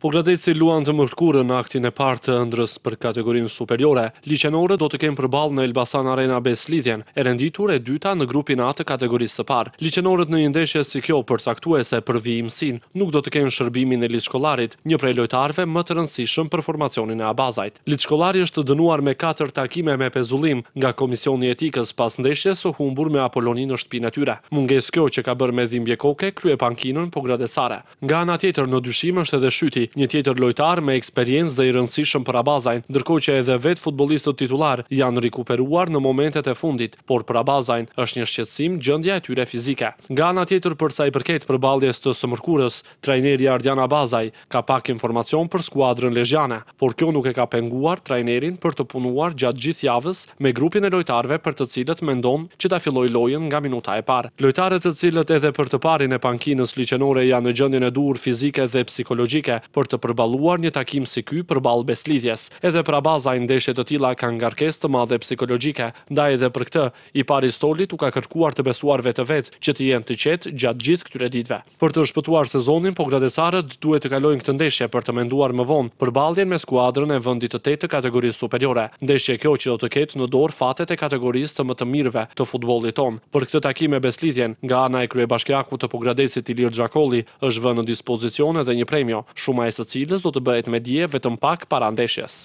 Po luan të mërkurë në aktin e partë të ndrës për kategorinë superiore. Liqenore do të kemë përbalë në Elbasan Arena Beslidhjen, e renditur e dyta në grupin A të kategorisë së parë. Liqenore në indeshje si kjo saktuese për vijimësin, nuk do të kemë shërbimin e liqëkolarit, një prej lojtarve më të rëndësishëm për formacionin e abazajt. Liqëkolari është dënuar me 4 takime me pezullim nga Komisioni Etikës pas ndeshje së humbur me Apolonin në Munges kjo që ka bërë me dhimbje koke, po Nga në dyshim është edhe shyti, një tjetër lojtar me eksperiencë dhe i rëndësishëm për Abazajn, ndërkohë që edhe vetë futbollistët titullar janë rikuperuar në momentet e fundit, por për Abazajn është një shqetësim gjendja e tyre fizike. Nga ana tjetër për sa i përket përballjes të sëmërkurës, trajneri Ardian Abazaj ka pak informacion për skuadrën lezhjane, por kjo nuk e ka penguar trajnerin për të punuar gjatë gjithë javës me grupin e lojtarëve për të cilët mendon që ta filloj lojën nga minuta e parë. Lojtarët të cilët edhe për të parin e pankinës liçenore janë në gjendjen e durë fizike dhe psikologjike, për të përbaluar një takim si ky balë beslidhjes. Edhe pra baza i të tila ka rkes të madhe psikologjike, da edhe për këtë, i pari stolit u ka kërkuar të besuar vetë vetë që të jenë të qetë gjatë gjithë këtyre ditve. Për të shpëtuar sezonin, po gradesarët duhet të kalojnë këtë ndeshje për të menduar më vonë baljen me skuadrën e vëndit të të të kategorisë superiore. Ndeshje kjo që do të ketë në dorë fatet e kategorisë të më të mirëve të futbolit tonë. Për këtë takime beslidhjen, nga ana e krye bashkjaku të po gradesit Ilir Gjakoli është në dispozicion edhe një e së cilës do të bëhet me dje vetëm pak para ndeshjes.